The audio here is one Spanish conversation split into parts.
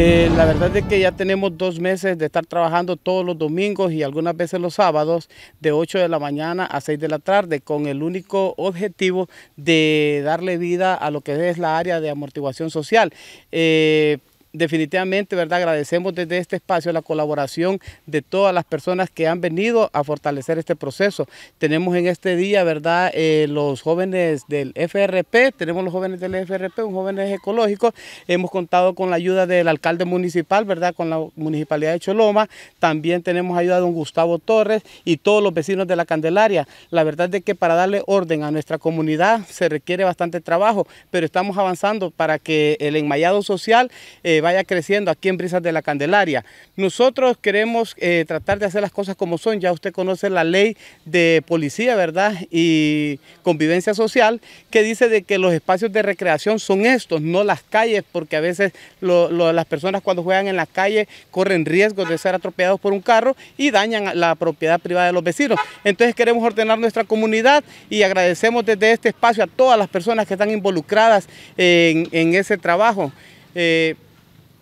Eh, la verdad es que ya tenemos dos meses de estar trabajando todos los domingos y algunas veces los sábados de 8 de la mañana a 6 de la tarde con el único objetivo de darle vida a lo que es la área de amortiguación social. Eh, definitivamente, ¿verdad? Agradecemos desde este espacio la colaboración de todas las personas que han venido a fortalecer este proceso. Tenemos en este día, ¿verdad? Eh, los jóvenes del FRP, tenemos los jóvenes del FRP, un jóvenes ecológicos. Hemos contado con la ayuda del alcalde municipal, ¿verdad? Con la municipalidad de Choloma. También tenemos ayuda de don Gustavo Torres y todos los vecinos de la Candelaria. La verdad es que para darle orden a nuestra comunidad se requiere bastante trabajo, pero estamos avanzando para que el enmayado social... Eh, vaya creciendo aquí en Brisas de la Candelaria. Nosotros queremos eh, tratar de hacer las cosas como son. Ya usted conoce la ley de policía, ¿verdad? Y convivencia social, que dice de que los espacios de recreación son estos, no las calles, porque a veces las personas cuando juegan en la calle corren riesgo de ser atropellados por un carro y dañan la propiedad privada de los vecinos. Entonces queremos ordenar nuestra comunidad y agradecemos desde este espacio a todas las personas que están involucradas en, ese trabajo. Eh,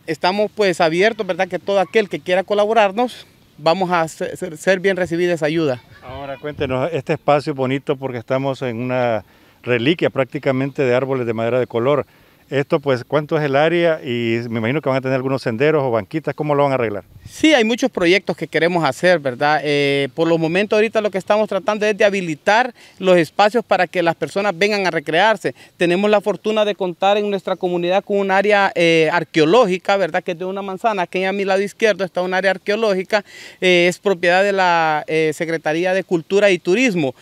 estamos pues abiertos, ¿verdad? Que todo aquel que quiera colaborarnos, vamos a ser, bien recibida esa ayuda. Ahora cuéntenos, este espacio es bonito porque estamos en una reliquia prácticamente de árboles de madera de color. Esto, pues, ¿cuánto es el área? Y me imagino que van a tener algunos senderos o banquitas. ¿Cómo lo van a arreglar? Sí, hay muchos proyectos que queremos hacer, ¿verdad? Eh, por lo momento, ahorita lo que estamos tratando es de habilitar los espacios para que las personas vengan a recrearse. Tenemos la fortuna de contar en nuestra comunidad con un área eh, arqueológica, ¿verdad? Que es de una manzana. Aquí a mi lado izquierdo está un área arqueológica. Eh, es propiedad de la Secretaría de Cultura y Turismo.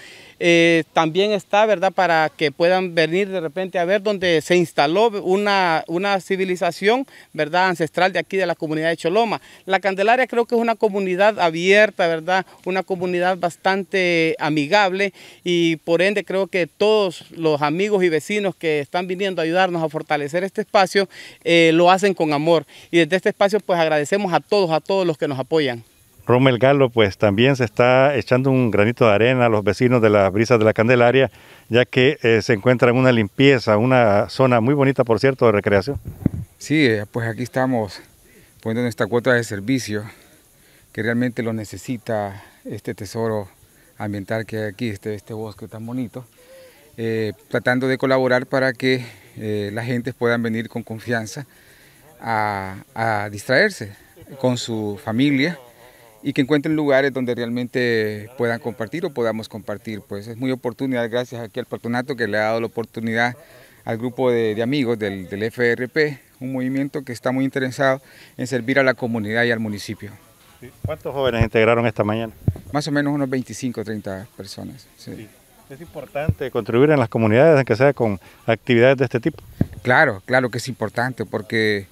Eh, también está, ¿verdad?, para que puedan venir de repente a ver donde se instaló una, civilización, ¿verdad?, ancestral de aquí de la comunidad de Choloma. La Candelaria creo que es una comunidad abierta, ¿verdad?, una comunidad bastante amigable y por ende creo que todos los amigos y vecinos que están viniendo a ayudarnos a fortalecer este espacio eh, lo hacen con amor. Y desde este espacio pues agradecemos a todos, a todos los que nos apoyan. Rommel Galo pues también se está echando un granito de arena a los vecinos de las brisas de la Candelaria, ya que eh, se encuentra en una limpieza, una zona muy bonita por cierto de recreación. Sí, eh, pues aquí estamos poniendo esta cuota de servicio que realmente lo necesita este tesoro ambiental que hay aquí, este, este bosque tan bonito, eh, tratando de colaborar para que eh, las gentes puedan venir con confianza a distraerse con su familia y que encuentren lugares donde realmente puedan compartir o podamos compartir. Pues es muy oportunidad, gracias aquí al patronato que le ha dado la oportunidad al grupo de, amigos del, del, FRP, un movimiento que está muy interesado en servir a la comunidad y al municipio. ¿Cuántos jóvenes integraron esta mañana? Más o menos unos 25 o 30 personas. Es importante contribuir en las comunidades, aunque sea con actividades de este tipo. Claro, claro que es importante, porque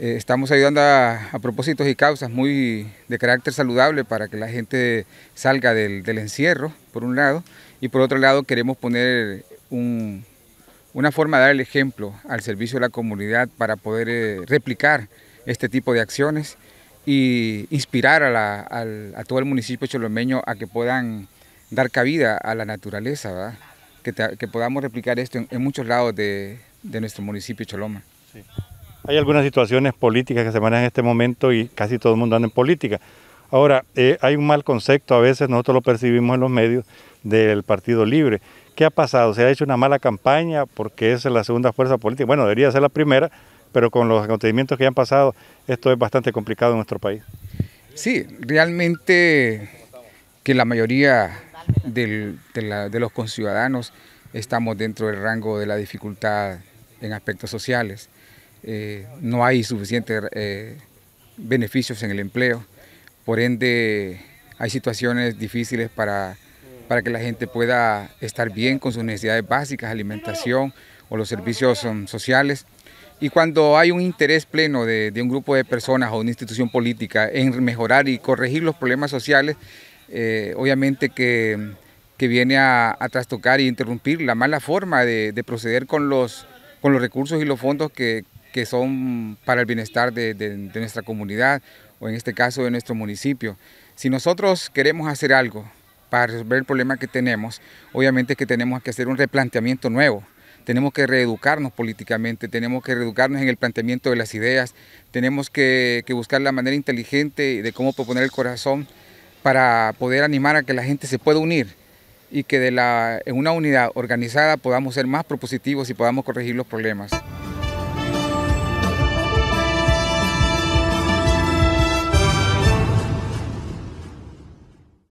eh, estamos ayudando a, propósitos y causas muy de carácter saludable para que la gente salga del, encierro, por un lado, y por otro lado queremos poner una forma de dar el ejemplo al servicio de la comunidad para poder eh, replicar este tipo de acciones e inspirar a, todo el municipio cholomeño a que puedan dar cabida a la naturaleza, Que, podamos replicar esto en, muchos lados de, nuestro municipio Choloma. Hay algunas situaciones políticas que se manejan en este momento y casi todo el mundo anda en política. Ahora, eh, hay un mal concepto, a veces nosotros lo percibimos en los medios, del Partido Libre. ¿Qué ha pasado? ¿Se ha hecho una mala campaña porque es la segunda fuerza política? Bueno, debería ser la primera, pero con los acontecimientos que han pasado, esto es bastante complicado en nuestro país. Sí, realmente que la mayoría de, de los conciudadanos estamos dentro del rango de la dificultad en aspectos sociales. Eh, no hay suficientes eh, beneficios en el empleo, por ende hay situaciones difíciles para, que la gente pueda estar bien con sus necesidades básicas, alimentación o los servicios um, sociales. Y cuando hay un interés pleno de, un grupo de personas o una institución política en mejorar y corregir los problemas sociales, eh, obviamente que, viene a, trastocar y interrumpir la mala forma de, de proceder con los, con los recursos y los fondos que, que son para el bienestar de, nuestra comunidad o en este caso de nuestro municipio. Si nosotros queremos hacer algo para resolver el problema que tenemos, obviamente que tenemos que hacer un replanteamiento nuevo tenemos que reeducarnos políticamente, tenemos que reeducarnos en el planteamiento de las ideas, tenemos que, buscar la manera inteligente de cómo proponer el corazón para poder animar a que la gente se pueda unir y que de la, en una unidad organizada podamos ser más propositivos y podamos corregir los problemas.